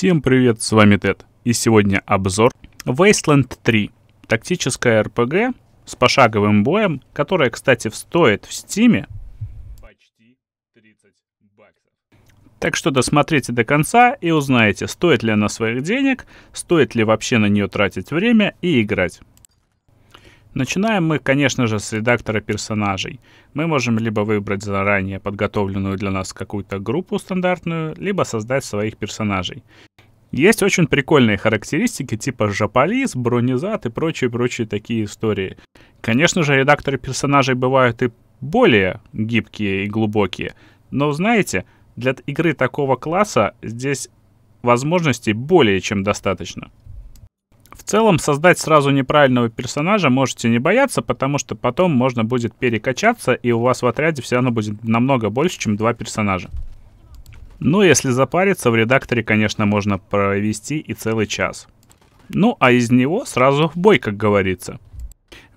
Всем привет, с вами Тед, и сегодня обзор Wasteland 3, тактическая RPG с пошаговым боем, которая, кстати, стоит в Стиме почти 30 баксов. Так что досмотрите до конца и узнаете, стоит ли она своих денег, стоит ли вообще на нее тратить время и играть. Начинаем мы, конечно же, с редактора персонажей. Мы можем либо выбрать заранее подготовленную для нас какую-то группу стандартную, либо создать своих персонажей. Есть очень прикольные характеристики типа жополиз, бронизат и прочие-прочие такие истории. Конечно же, редакторы персонажей бывают и более гибкие и глубокие. Но знаете, для игры такого класса здесь возможностей более чем достаточно. В целом, создать сразу неправильного персонажа можете не бояться, потому что потом можно будет перекачаться, и у вас в отряде все равно будет намного больше, чем два персонажа. Но ну, если запариться, в редакторе, конечно, можно провести и целый час. Ну, а из него сразу в бой, как говорится.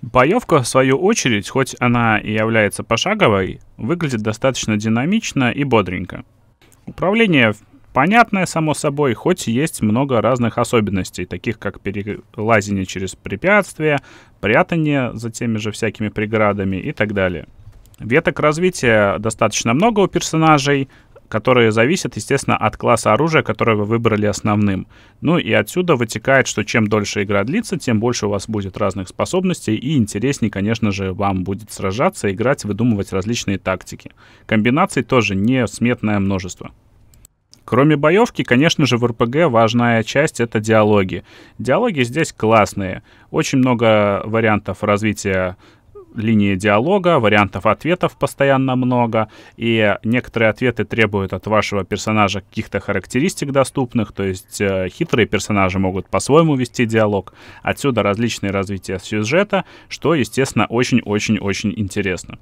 Боевка, в свою очередь, хоть она и является пошаговой, выглядит достаточно динамично и бодренько. Управление понятное, само собой, хоть есть много разных особенностей, таких как перелазение через препятствия, прятание за теми же всякими преградами и так далее. Веток развития достаточно много у персонажей, которые зависят, естественно, от класса оружия, которое вы выбрали основным. Ну и отсюда вытекает, что чем дольше игра длится, тем больше у вас будет разных способностей и интереснее, конечно же, вам будет сражаться, играть, выдумывать различные тактики. Комбинаций тоже несметное множество. Кроме боевки, конечно же, в РПГ важная часть — это диалоги. Диалоги здесь классные. Очень много вариантов развития линии диалога, вариантов ответов постоянно много, и некоторые ответы требуют от вашего персонажа каких-то характеристик доступных, то есть э, хитрые персонажи могут по-своему вести диалог. Отсюда различные развития сюжета, что, естественно, очень-очень-очень интересно.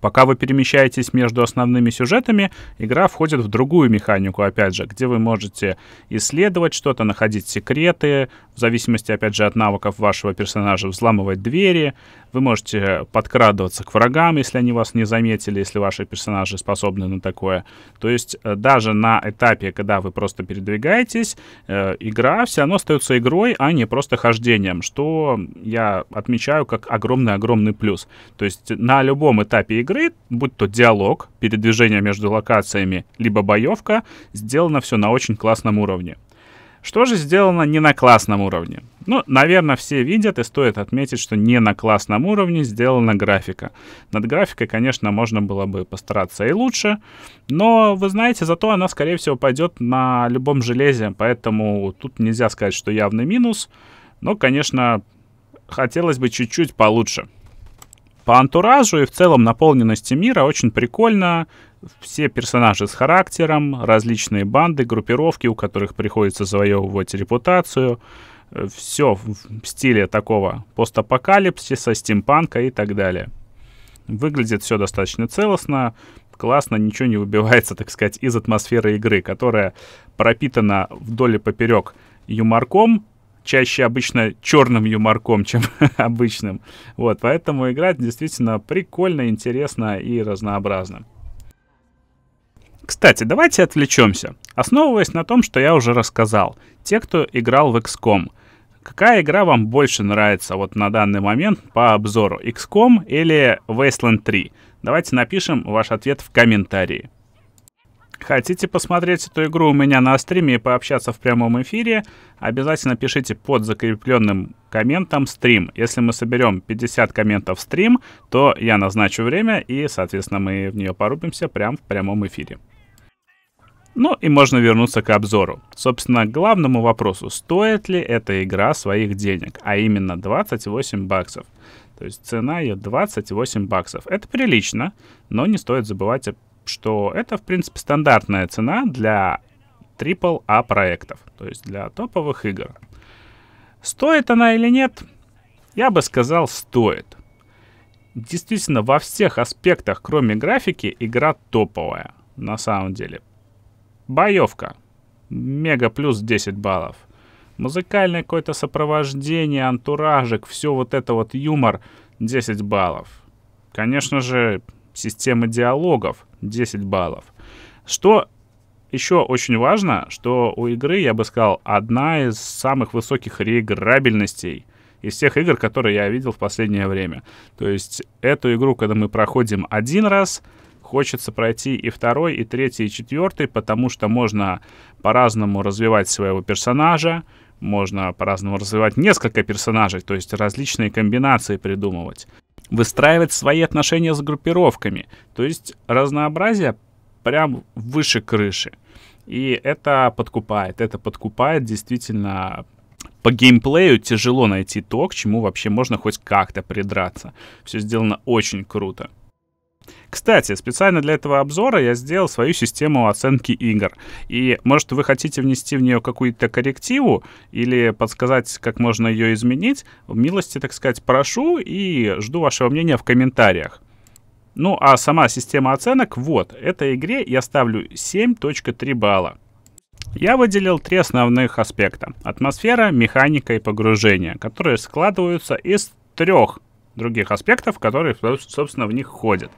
Пока вы перемещаетесь между основными сюжетами, игра входит в другую механику, опять же, где вы можете исследовать что-то, находить секреты, в зависимости, опять же, от навыков вашего персонажа, взламывать двери, вы можете подкрадываться к врагам, если они вас не заметили, если ваши персонажи способны на такое. То есть э, даже на этапе, когда вы просто передвигаетесь, э, игра все равно остается игрой, а не просто хождением, что я отмечаю как огромный-огромный плюс. То есть на любом этапе игры, будь то диалог, передвижение между локациями, либо боевка, сделано все на очень классном уровне. Что же сделано не на классном уровне? Ну, наверное, все видят и стоит отметить, что не на классном уровне сделана графика. Над графикой, конечно, можно было бы постараться и лучше, но, вы знаете, зато она, скорее всего, пойдет на любом железе, поэтому тут нельзя сказать, что явный минус, но, конечно, хотелось бы чуть-чуть получше. По антуражу и в целом наполненности мира очень прикольно. Все персонажи с характером, различные банды, группировки, у которых приходится завоевывать репутацию — Э, все в стиле такого постапокалипсиса, стимпанка и так далее. Выглядит все достаточно целостно, классно, ничего не выбивается, так сказать, из атмосферы игры, которая пропитана вдоль и поперек юморком, чаще обычно черным юморком, чем обычным. Вот, поэтому играть действительно прикольно, интересно и разнообразно. Кстати, давайте отвлечемся. Основываясь на том, что я уже рассказал, те, кто играл в XCOM, какая игра вам больше нравится вот на данный момент по обзору, XCOM или Wasteland 3? Давайте напишем ваш ответ в комментарии. Хотите посмотреть эту игру у меня на стриме и пообщаться в прямом эфире, обязательно пишите под закрепленным комментом стрим. Если мы соберем 50 комментов стрим, то я назначу время и, соответственно, мы в нее порубимся прямо в прямом эфире. Ну и можно вернуться к обзору. Собственно, к главному вопросу, стоит ли эта игра своих денег, а именно 28 баксов. То есть цена ее 28 баксов. Это прилично, но не стоит забывать, что это, в принципе, стандартная цена для AAA а проектов, то есть для топовых игр. Стоит она или нет? Я бы сказал, стоит. Действительно, во всех аспектах, кроме графики, игра топовая на самом деле. Боевка. Мега плюс 10 баллов. Музыкальное какое-то сопровождение, антуражик, все вот это вот юмор 10 баллов. Конечно же, система диалогов 10 баллов. Что еще очень важно, что у игры, я бы сказал, одна из самых высоких реиграбельностей из всех игр, которые я видел в последнее время. То есть эту игру, когда мы проходим один раз, Хочется пройти и второй, и третий, и четвертый, потому что можно по-разному развивать своего персонажа, можно по-разному развивать несколько персонажей, то есть различные комбинации придумывать. Выстраивать свои отношения с группировками, то есть разнообразие прям выше крыши. И это подкупает, это подкупает действительно по геймплею тяжело найти то, к чему вообще можно хоть как-то придраться. Все сделано очень круто. Кстати, специально для этого обзора я сделал свою систему оценки игр. И, может, вы хотите внести в нее какую-то коррективу или подсказать, как можно ее изменить, В милости, так сказать, прошу и жду вашего мнения в комментариях. Ну а сама система оценок, вот, этой игре я ставлю 7.3 балла. Я выделил три основных аспекта. Атмосфера, механика и погружение, которые складываются из трех других аспектов, которые, собственно, в них ходят.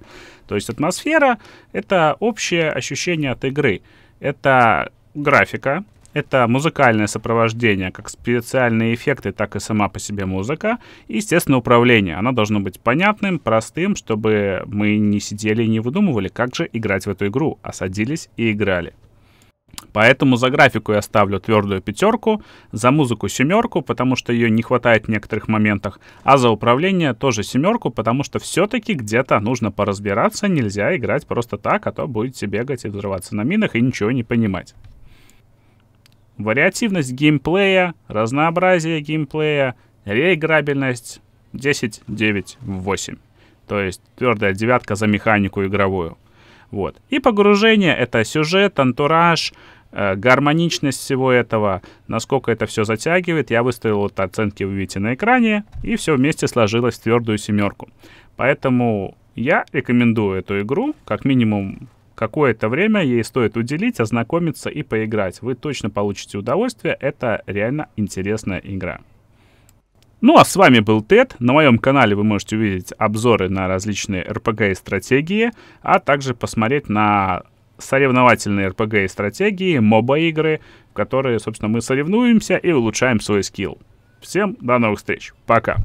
То есть атмосфера — это общее ощущение от игры. Это графика, это музыкальное сопровождение, как специальные эффекты, так и сама по себе музыка. И, естественно, управление. Оно должно быть понятным, простым, чтобы мы не сидели и не выдумывали, как же играть в эту игру, а садились и играли. Поэтому за графику я ставлю твердую пятерку, за музыку семерку, потому что ее не хватает в некоторых моментах, а за управление тоже семерку, потому что все-таки где-то нужно поразбираться, нельзя играть просто так, а то будете бегать и взрываться на минах и ничего не понимать. Вариативность геймплея, разнообразие геймплея, реиграбельность 10, 9, 8. То есть твердая девятка за механику игровую — вот. И погружение — это сюжет, антураж, э, гармоничность всего этого, насколько это все затягивает. Я выставил вот оценки, вы видите на экране, и все вместе сложилось в твердую семерку. Поэтому я рекомендую эту игру, как минимум какое-то время ей стоит уделить, ознакомиться и поиграть. Вы точно получите удовольствие, это реально интересная игра. Ну а с вами был Тед. На моем канале вы можете увидеть обзоры на различные РПГ и стратегии, а также посмотреть на соревновательные РПГ и стратегии, моба-игры, в которые, собственно, мы соревнуемся и улучшаем свой скилл. Всем до новых встреч. Пока.